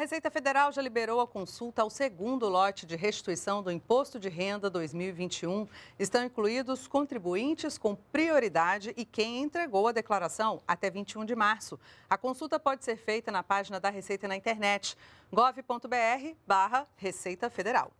Receita Federal já liberou a consulta ao segundo lote de restituição do Imposto de Renda 2021. Estão incluídos contribuintes com prioridade e quem entregou a declaração até 21 de março. A consulta pode ser feita na página da Receita na internet, gov.br barra Receita Federal.